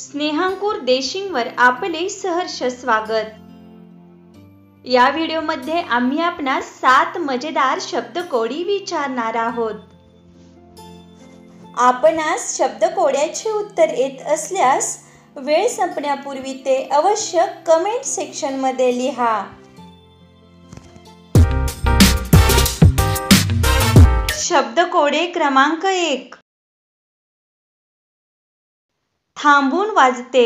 स्नेहांकूर देशिंगवर आपले सहर्ष स्वागत या मध्ये आम्ही आपणास सात मजेदार शब्द कोडी विचारणार आहोत आपणास शब्दकोड्याचे उत्तर येत असल्यास वेळ संपण्यापूर्वी ते अवश्य कमेंट मध्ये लिहा कोडे क्रमांक एक थांबून वाजते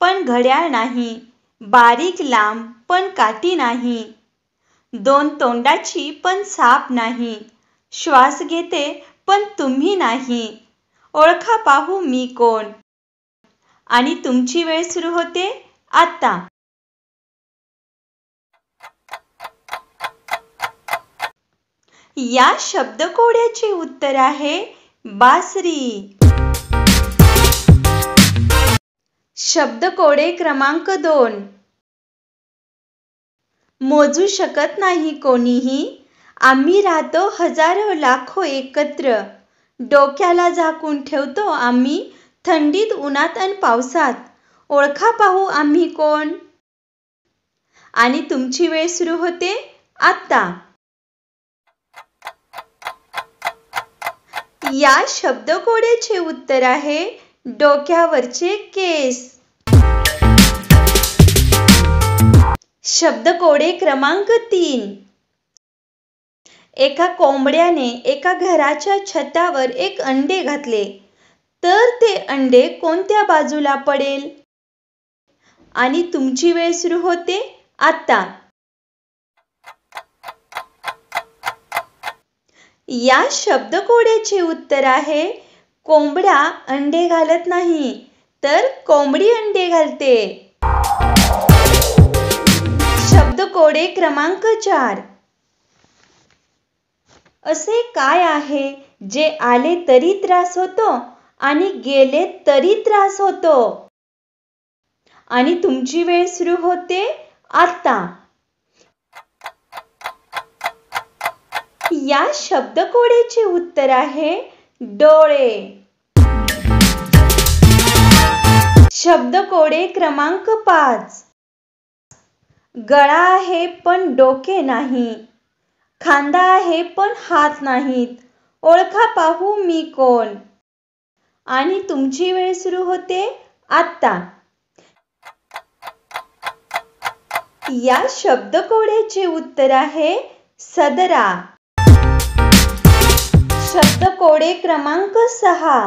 पण घड्याळ नाही बारीक लांब पण काठी नाही दोन तोंडाची पण साप नाही श्वास घेते पण तुम्ही नाही ओळखा पाहू मी कोण आणि तुमची वेळ सुरू होते आता या शब्दकोड्याचे उत्तर आहे बासरी शब्दकोडे क्रमांक दोन मोजू शकत नाही कोणीही आम्ही राहतो हजारो लाखो एकत्र डोक्याला झाकून ठेवतो आम्ही थंडीत उन्हात आणि पावसात ओळखा पाहू आम्ही कोण आणि तुमची वेळ सुरू होते आत्ता या शब्दकोडेचे उत्तर आहे डोक्यावरचे केस शब्दकोडे क्रमांक तीन एका कोंबड्याने एका घराच्या छतावर एक अंडे घातले तर ते अंडे कोणत्या बाजूला पडेल आणि तुमची वेळ सुरू होते आता या शब्दकोड्याचे उत्तर आहे कोंबड्या अंडे घालत नाही तर कोंबडी अंडे घालते कोडे क्रमांक चार असे काय आहे जे आले तरी त्रास होतो आणि गेले तरी त्रास होतो आणि तुमची वेळ सुरू होते आता या शब्दकोडेचे उत्तर आहे डोळे शब्दकोडे क्रमांक पाच गळा आहे पण डोके नाही खांदा आहे पण हात नाहीत ओळखा पाहू मी कोण आणि तुमची वेळ सुरू होते आत्ता या शब्दकोड्याचे उत्तर आहे सदरा शब्दकोडे क्रमांक सहा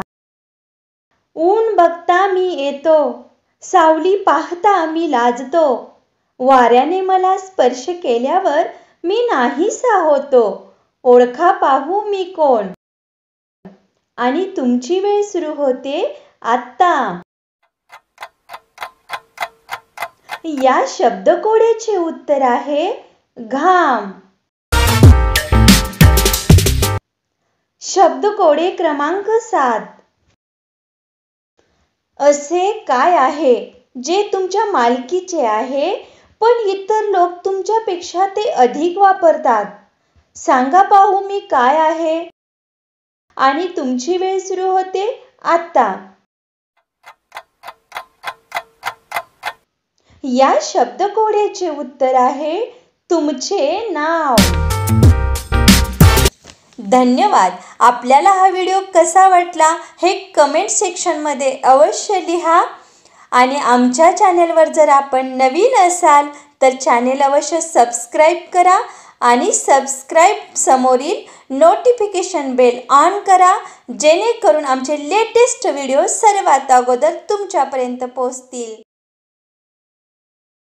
ऊन बघता मी येतो सावली पाहता मी लाजतो वाऱ्याने मला स्पर्श केल्यावर मी नाहीसा होतो ओळखा पाहू मी कोण आणि तुमची वेळ सुरू होते आत्ता या शब्दकोडेचे उत्तर आहे घाम शब्दकोडे क्रमांक सात असे काय आहे जे तुमच्या मालकीचे आहे पण इतर लोक तुमच्यापेक्षा ते अधिक वापरतात सांगा पाहू मी काय आहे आणि तुमची वेळ सुरू होते आता या शब्दकोड्याचे उत्तर आहे तुमचे नाव धन्यवाद आपल्याला हा व्हिडिओ कसा वाटला हे कमेंट सेक्शनमध्ये अवश्य लिहा आणि आमच्या चॅनेलवर जर आपण नवीन असाल तर चॅनेल अवश्य सबस्क्राईब करा आणि सबस्क्राईब समोरील नोटिफिकेशन बेल ऑन करा जेणेकरून आमचे लेटेस्ट व्हिडिओ सर्वात अगोदर तुमच्यापर्यंत पोहोचतील